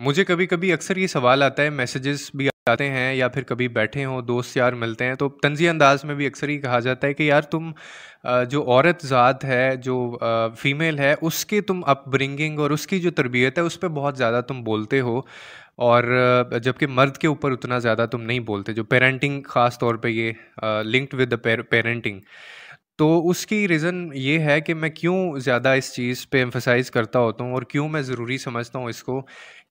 मुझे कभी कभी अक्सर ये सवाल आता है मैसेजेस भी आते हैं या फिर कभी बैठे हों दोस्त यार मिलते हैं तो तंजी अंदाज में भी अक्सर ये कहा जाता है कि यार तुम जो औरत ज़ात है जो फीमेल है उसके तुम अपब्रिंगिंग और उसकी जो तरबियत है उस पर बहुत ज़्यादा तुम बोलते हो और जबकि मर्द के ऊपर उतना ज़्यादा तुम नहीं बोलते जो पेरेंटिंग ख़ास तौर पे ये लिंक्ड विद द पेरेंटिंग तो उसकी रीज़न ये है कि मैं क्यों ज़्यादा इस चीज़ पे एम्फोसाइज़ करता होता हूँ और क्यों मैं ज़रूरी समझता हूँ इसको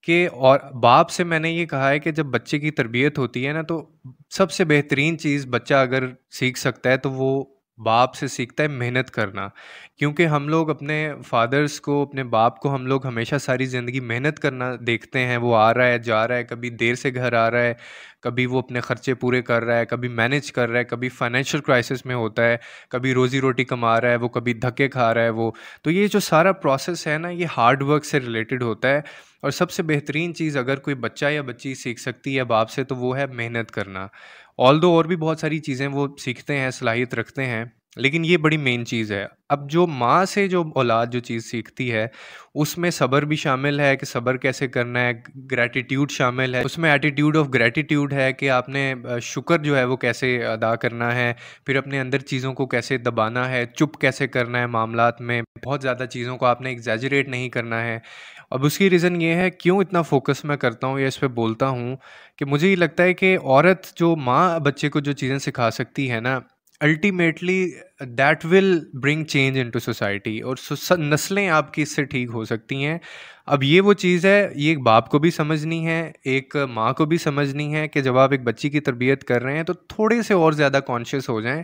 कि और बाप से मैंने ये कहा है कि जब बच्चे की तरबियत होती है ना तो सबसे बेहतरीन चीज़ बच्चा अगर सीख सकता है तो वो बाप से सीखता है मेहनत करना क्योंकि हम लोग अपने फादर्स को अपने बाप को हम लोग हमेशा सारी ज़िंदगी मेहनत करना देखते हैं वो आ रहा है जा रहा है कभी देर से घर आ रहा है कभी वो अपने ख़र्चे पूरे कर रहा है कभी मैनेज कर रहा है कभी फाइनेंशियल क्राइसिस में होता है कभी रोज़ी रोटी कमा रहा है वो कभी धक्के खा रहा है वो तो ये जो सारा प्रोसेस है ना ये हार्डवर्क से रिलेटेड होता है और सबसे बेहतरीन चीज़ अगर कोई बच्चा या बच्ची सीख सकती है बाप से तो वो है मेहनत करना ऑल दो और भी बहुत सारी चीज़ें वो सीखते हैं सलाहियत रखते हैं लेकिन ये बड़ी मेन चीज़ है अब जो माँ से जो औलाद जो चीज़ सीखती है उसमें सब्र भी शामिल है कि सब्र कैसे करना है ग्रैटिट्यूड शामिल है उसमें एटीट्यूड ऑफ ग्रैटिट्यूड है कि आपने शुक्र जो है वो कैसे अदा करना है फिर अपने अंदर चीज़ों को कैसे दबाना है चुप कैसे करना है मामला में बहुत ज़्यादा चीज़ों को आपने एग्जैजरेट नहीं करना है अब उसकी रीज़न ये है क्यों इतना फोकस मैं करता हूँ या इस पर बोलता हूँ कि मुझे ये लगता है कि औरत जो माँ बच्चे को जो चीज़ें सिखा सकती है ना ultimately that will bring change into society और नस्लें आपकी इससे ठीक हो सकती हैं अब ये वो चीज़ है ये एक बाप को भी समझनी है एक माँ को भी समझनी है कि जब आप एक बच्ची की तरबियत कर रहे हैं तो थोड़े से और ज़्यादा कॉन्शियस हो जाएं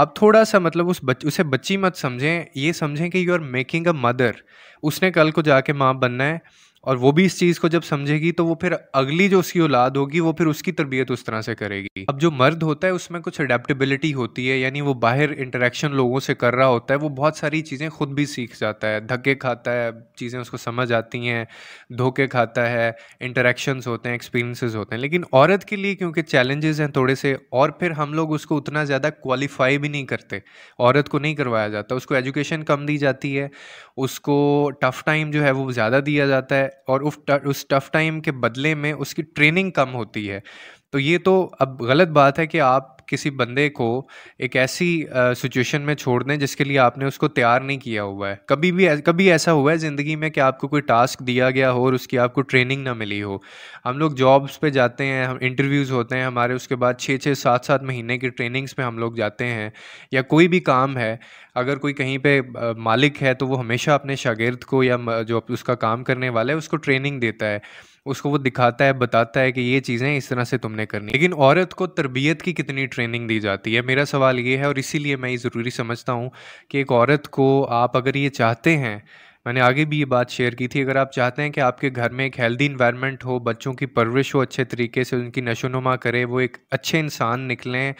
आप थोड़ा सा मतलब उस बच उसे बच्ची मत समझें ये समझें कि you are making a mother उसने कल को जाके माँ बनना है और वो भी इस चीज़ को जब समझेगी तो वो फिर अगली जो उसकी औलाद होगी वो फिर उसकी तरबियत उस तरह से करेगी अब जो मर्द होता है उसमें कुछ अडेप्टबिलिटी होती है यानी वो बाहर इंटरेक्शन लोगों से कर रहा होता है वो बहुत सारी चीज़ें खुद भी सीख जाता है धक्के खाता है चीज़ें उसको समझ आती हैं धोखे खाता है इंटरेक्शंस होते हैं एक्सपीरियंसेस होते हैं लेकिन औरत के लिए क्योंकि चैलेंजेस हैं थोड़े से और फिर हम लोग उसको उतना ज़्यादा क्वालिफाई भी नहीं करते औरत को नहीं करवाया जाता उसको एजुकेशन कम दी जाती है उसको टफ़ टाइम जो है वो ज़्यादा दिया जाता है और उस उस टफ टाइम के बदले में उसकी ट्रेनिंग कम होती है तो ये तो अब गलत बात है कि आप किसी बंदे को एक ऐसी सिचुएशन में छोड़ दें जिसके लिए आपने उसको तैयार नहीं किया हुआ है कभी भी कभी ऐसा हुआ है ज़िंदगी में कि आपको कोई टास्क दिया गया हो और उसकी आपको ट्रेनिंग ना मिली हो हम लोग जॉब्स पे जाते हैं हम इंटरव्यूज़ होते हैं हमारे उसके बाद छः छः सात सात महीने की ट्रेनिंग्स पे हम लोग जाते हैं या कोई भी काम है अगर कोई कहीं पे मालिक है तो वो हमेशा अपने शागिर्द को या जो उसका काम करने वाला है उसको ट्रेनिंग देता है उसको वो दिखाता है बताता है कि ये चीज़ें इस तरह से तुमने करनी लेकिन औरत को तरबियत की कितनी ट्रेनिंग दी जाती है मेरा सवाल ये है और इसीलिए मैं ये ज़रूरी समझता हूँ कि एक औरत को आप अगर ये चाहते हैं मैंने आगे भी ये बात शेयर की थी अगर आप चाहते हैं कि आपके घर में एक हेल्दी इन्वायरमेंट हो बच्चों की परवरिश हो अच्छे तरीके से उनकी नशोनुमा करे वो एक अच्छे इंसान निकलें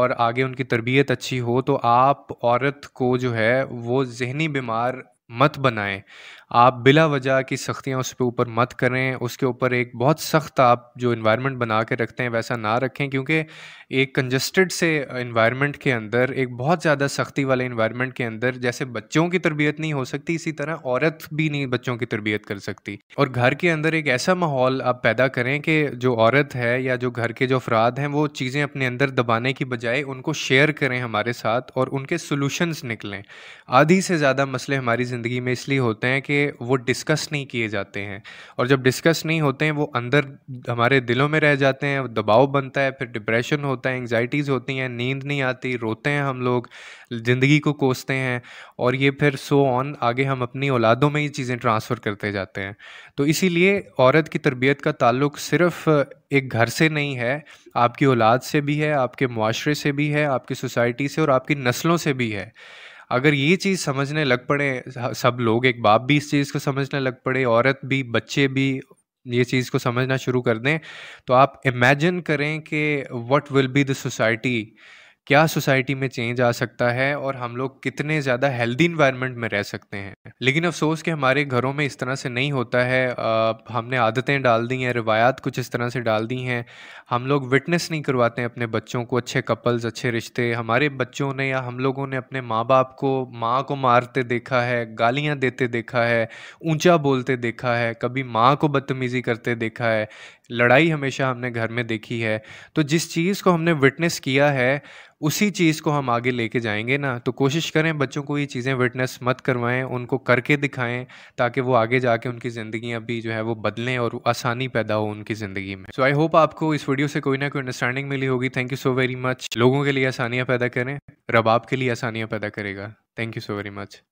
और आगे उनकी तरबियत अच्छी हो तो आप औरत को जो है वो जहनी बीमार मत बनाएं आप बिला वजह की सख्तियाँ उस पर ऊपर मत करें उसके ऊपर एक बहुत सख्त आप जो इन्वायरमेंट बना के रखते हैं वैसा ना रखें क्योंकि एक कंजस्टेड से इन्वायरमेंट के अंदर एक बहुत ज़्यादा सख्ती वाले इन्वायरमेंट के अंदर जैसे बच्चों की तरबियत नहीं हो सकती इसी तरह औरत भी नहीं बच्चों की तरबियत कर सकती और घर के अंदर एक ऐसा माहौल आप पैदा करें कि जो औरत है या जो घर के जो अफराद हैं वो चीज़ें अपने अंदर दबाने की बजाय उनको शेयर करें हमारे साथ और उनके सोलूशनस निकलें आधी से ज़्यादा मसले हमारी ज़िंदगी ज़िंदगी में इसलिए होते हैं कि वो डिस्कस नहीं किए जाते हैं और जब डिस्कस नहीं होते हैं वो अंदर हमारे दिलों में रह जाते हैं दबाव बनता है फिर डिप्रेशन होता है एंगजाइटीज़ होती हैं नींद नहीं आती रोते हैं हम लोग ज़िंदगी को कोसते हैं और ये फिर सो ऑन आगे हम अपनी औलादों में ये चीज़ें ट्रांसफ़र करते जाते हैं तो इसीलिए औरत की तरबियत का ताल्लुक सिर्फ़ एक घर से नहीं है आपकी औलाद से भी है आपके माशरे से भी है आपकी सोसाइटी से और आपकी नस्लों से भी है अगर ये चीज़ समझने लग पड़े सब लोग एक बाप भी इस चीज़ को समझने लग पड़े औरत भी बच्चे भी ये चीज़ को समझना शुरू कर दें तो आप इमेजिन करें कि what will be the society क्या सोसाइटी में चेंज आ सकता है और हम लोग कितने ज़्यादा हेल्दी इन्वायरमेंट में रह सकते हैं लेकिन अफसोस कि हमारे घरों में इस तरह से नहीं होता है आ, हमने आदतें डाल दी हैं रिवायात कुछ इस तरह से डाल दी हैं हम लोग विटनेस नहीं करवाते हैं अपने बच्चों को अच्छे कपल्स अच्छे रिश्ते हमारे बच्चों ने या हम लोगों ने अपने माँ बाप को माँ को मारते देखा है गालियाँ देते देखा है ऊँचा बोलते देखा है कभी माँ को बदतमीज़ी करते देखा है लड़ाई हमेशा हमने घर में देखी है तो जिस चीज़ को हमने विटनेस किया है उसी चीज़ को हम आगे लेके जाएंगे ना तो कोशिश करें बच्चों को ये चीज़ें विटनेस मत करवाएं उनको करके दिखाएं ताकि वो आगे जाके उनकी ज़िंदगी भी जो है वो बदलें और आसानी पैदा हो उनकी ज़िंदगी में सो आई होप आपको इस वीडियो से कोई ना कोई अंडरस्टैंडिंग मिली होगी thank you so very much लोगों के लिए आसानियाँ पैदा करें रब आपके लिए आसानियाँ पैदा करेगा thank you so very much